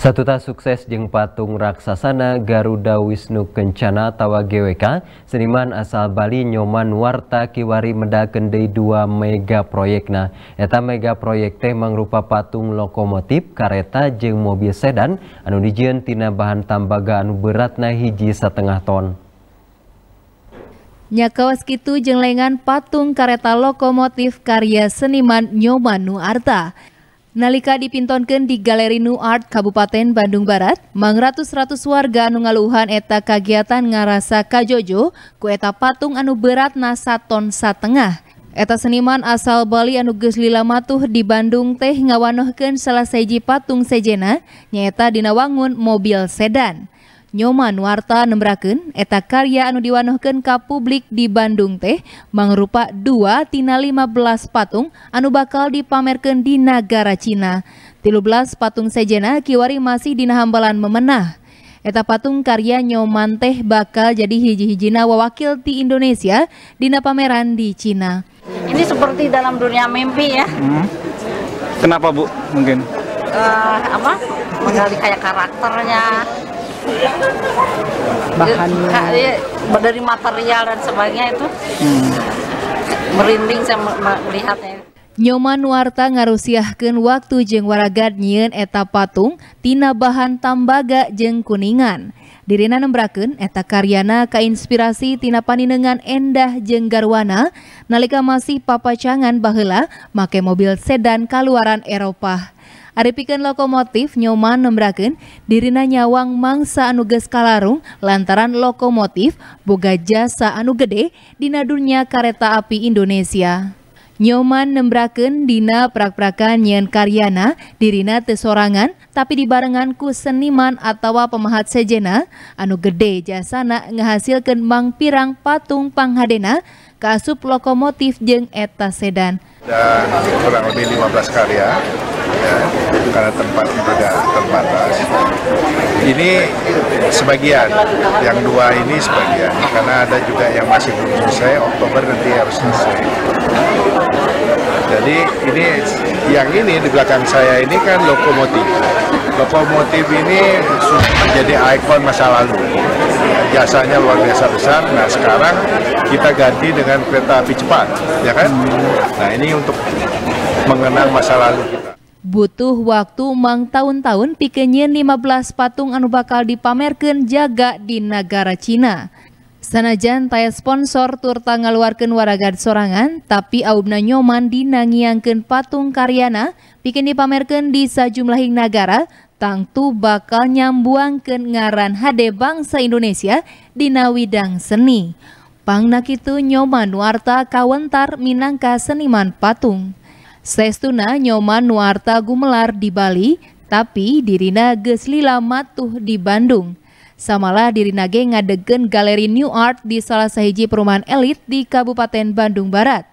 Satu tas sukses jeng patung raksasana Garuda Wisnu Kencana Tawa GWK, seniman asal Bali Nyoman Warta Kiwari Meda day dua mega proyekna. Eta mega proyek teh mangrupa patung lokomotif, kareta jeng mobil sedan, anu dijen tina bahan tambaga anu na hiji setengah ton. Nyakawas kitu jeng lengan patung kareta lokomotif karya seniman Nyoman Nuarta. Nalika dipintonkan di Galeri New Art Kabupaten Bandung Barat, mang ratus-ratus warga nungaluhan eta kagiatan ngarasa kajojo ku eta patung anu berat na saton satengah. Eta seniman asal Bali anu geus lila matuh di Bandung teh ngawanohkeun salah seji patung sejena nyaeta dina wangun mobil sedan. Nyoman Warta nembraken eta karya anu diwanuhkan ka publik di Bandung teh mangrupa dua tina lima belas patung anu bakal dipamerkan di negara Cina. belas patung sejena kiwari masih dina hambalan memenah. Eta patung karya Nyoman teh bakal jadi hiji-hijina wawakil di Indonesia dina pameran di Cina. Ini seperti dalam dunia mimpi ya. Hmm. Kenapa Bu mungkin? Uh, apa? Menggali kayak karakternya, bahannya ya, dari material dan sebagainya itu hmm. merinding saya melihatnya Nyoman Warta ngarusiahkan waktu jeng waragat nyen eta patung tina bahan tambaga jeng kuningan. Dirina nembraken eta karyana kainspirasi tina paninengan endah jeng garwana nalika masih papacangan bahela make mobil sedan kaluaran Eropa. Aripikan lokomotif nyoman nembraken dirina nyawang mangsa anuges kalarung lantaran lokomotif boga jasa anu gede dinadurnya kereta api Indonesia. Nyoman nembraken dina prak-prakan nyen karyana dirina tesorangan tapi dibarenganku seniman atau pemahat sejena anu gede jasana ngehasilkan mang pirang patung panghadena kasup lokomotif jeng eta sedan. Dan kurang lebih 15 karya karena tempat sudah terbatas. Ini sebagian, yang dua ini sebagian, karena ada juga yang masih belum selesai, Oktober nanti harus selesai. Jadi ini yang ini di belakang saya ini kan lokomotif. Lokomotif ini sudah menjadi ikon masa lalu. Jasanya luar biasa besar. Nah sekarang kita ganti dengan kereta api cepat, ya kan? Nah ini untuk mengenang masa lalu Butuh waktu mang tahun-tahun pikenyen 15 patung anu bakal dipamerkan jaga di negara Cina. Sanajan taya sponsor tur tangaluarkeun waragad sorangan, tapi aubna nyoman dinangiangkan patung karyana pikir dipamerkan di sajumlahing negara, tangtu bakal nyambuangkeun ngaran hade bangsa Indonesia di nawidang seni. Pangna itu nyoman warta kawentar minangka seniman patung. Sestuna Nyoman Nuarta Gumelar di Bali, tapi dirina geslila matuh di Bandung. Samalah dirina ge ngadegen galeri New Art di salah sahiji perumahan elit di Kabupaten Bandung Barat.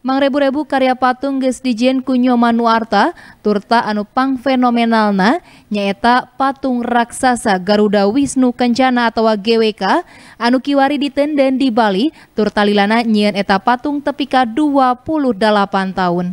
Mangrebu-rebu karya patung ges dijen ku Nyoman Nuarta, turta anu pang fenomenalna, nyaeta patung raksasa Garuda Wisnu Kencana atau GWK, anu kiwari ditenden di Bali, turta lilana nyian eta patung tepika 28 tahun.